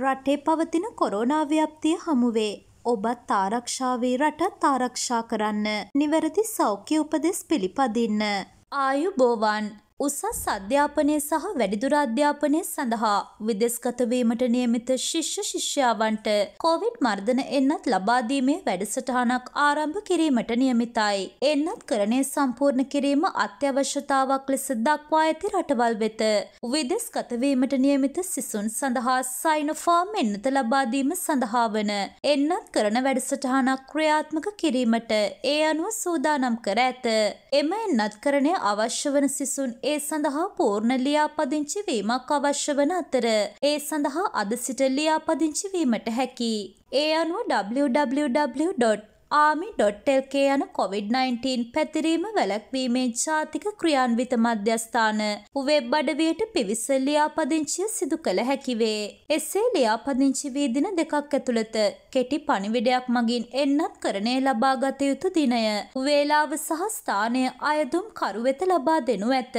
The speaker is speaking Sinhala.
රටේ පවතින කොරෝනා ව්‍යාප්තිය හමුවේ ඔබත් තාරක්ෂාවී රටත් තාරක්ෂා කරන්න. නිවැරදි සෞඛ්‍ය උපදෙස් පිළිපදින්න. ආයුබෝවන් උසස් අධ්‍යාපනය සහ වැඩිදුර අධ්‍යාපනය සඳහා විදෙස්ගත වීමට නියමිත ශිෂ්‍ය ශිෂ්‍යාවන්ට කොවිඩ් මර්ධන එන්නත් ලබාදීමේ වැඩසටහනක් ආරම්භ කිරීමට නියමිතයි. එන්නත් කරණය සම්පූර්ණ කිරීම අත්‍යවශ්‍යතාවක් ලෙස දක්වා ඇති රටවල් වෙත විදෙස්ගත වීමට නියමිත සිසුන් සඳහා සයිනොෆාම් එන්නත ලබාදීම සඳහා වන එන්නත් කරන වැඩසටහනක් ක්‍රියාත්මක කිරීමට ඒ අනුව සූදානම් කර ඇත. එම එන්නත් කරණය අවශ්‍ය වන සිසුන් ඒ ඒ සඳහා පූර්ණ ලියාපදිංචි වීමක් අවශ්‍ය වන අතර ඒ සඳහා අද සිට ලියාපදිංචි වීමට හැකි. ඒ අනුව www. ආමි.lk යන COොVID-19 පැතිරීම වැලැක්වීමේ ජාතික ක්‍රියාන්විත මධ්‍යස්ථාන වෙබ් අඩවියට පිවිස ලියාපදිංචිය සිදු කළ හැකිවේ. එසේ ලියාපදිංචි වී දින දෙකක් ඇතුළත කෙටි පණිවිඩයක් මගින් එන්නත් කරණය ලබාගත යුතු දිනය. වේලාව සහ ස්ථානය අයදුම් කරුවෙත ලබා දෙනු ඇත.